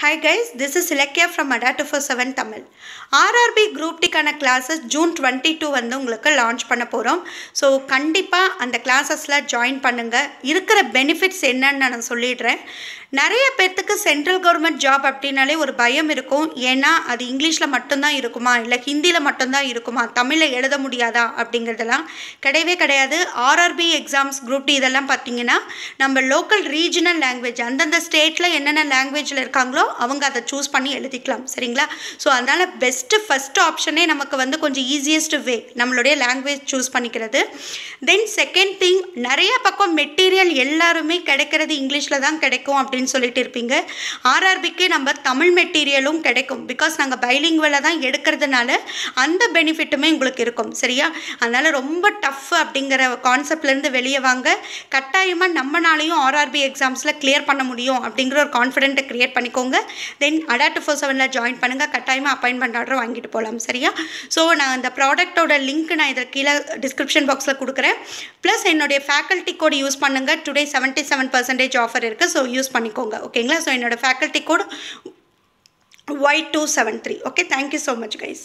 hi guys this is Ilakkiya from Adda two four seven Tamil RRB group டிக்கான classes June twenty two வந்து உங்களுக்கு launch பண்ண போகிறோம் ஸோ கண்டிப்பாக அந்த கிளாஸஸில் ஜாயின் பண்ணுங்கள் இருக்கிற பெனிஃபிட்ஸ் என்னன்னு நான் சொல்லிடுறேன் நிறைய பேர்த்துக்கு சென்ட்ரல் கவர்மெண்ட் ஜாப் அப்படின்னாலே ஒரு பயம் இருக்கும் ஏன்னா அது இங்கிலீஷில் மட்டும்தான் இருக்குமா இல்லை ஹிந்தியில் மட்டும்தான் இருக்குமா தமிழில் எழுத முடியாதா அப்படிங்கிறதெல்லாம் கிடையவே கிடையாது ஆர்ஆர்பி எக்ஸாம்ஸ் குரூப் டி இதெல்லாம் பார்த்தீங்கன்னா நம்ம லோக்கல் ரீஜினல் லாங்குவேஜ் அந்தந்த ஸ்டேட்டில் என்னென்ன லாங்குவேஜில் இருக்காங்களோ இருக்காங்களோ அவங்க அதை சூஸ் பண்ணி எழுதிக்கலாம் சரிங்களா ஸோ அதனால் பெஸ்ட்டு ஃபஸ்ட் ஆப்ஷனே நமக்கு வந்து கொஞ்சம் ஈஸியஸ்ட் வே நம்மளுடைய லாங்குவேஜ் சூஸ் பண்ணிக்கிறது தென் செகண்ட் திங் நிறைய பக்கம் மெட்டீரியல் எல்லாருமே கிடைக்கிறது இங்கிலீஷில் தான் கிடைக்கும் அப்படின்னு சொல்லிட்டு இருப்பீங்க ஆர்ஆர்பிக்கே நம்ம தமிழ் மெட்டீரியலும் கிடைக்கும் பிகாஸ் நாங்கள் பைலிங்குவலில் தான் எடுக்கிறதுனால அந்த பெனிஃபிட்டுமே உங்களுக்கு இருக்கும் சரியா அதனால் ரொம்ப டஃப் அப்படிங்கிற கான்செப்ட்லேருந்து வெளியே வாங்க கட்டாயமாக நம்மனாலையும் ஆர்ஆர்பி எக்ஸாம்ஸில் கிளியர் பண்ண முடியும் அப்படிங்கிற ஒரு கான்ஃபிடென்ட்டை க்ரியேட் பண்ணிக்கோங்க பார்த்துக்கோங்க தென் அடாட் ஃபோர் செவனில் ஜாயின் பண்ணுங்கள் கட்டாயமாக அப்பாயின்மெண்ட் ஆர்டர் வாங்கிட்டு போகலாம் சரியா ஸோ நான் அந்த ப்ராடக்ட்டோட லிங்க் நான் இதில் கீழே டிஸ்கிரிப்ஷன் பாக்ஸில் கொடுக்குறேன் ப்ளஸ் என்னுடைய ஃபேக்கல்ட்டி கோடு யூஸ் பண்ணுங்கள் today seventy seven percentage offer இருக்குது ஸோ யூஸ் பண்ணிக்கோங்க ஓகேங்களா ஸோ என்னோடய faculty code Y two seven three okay thank you so much guys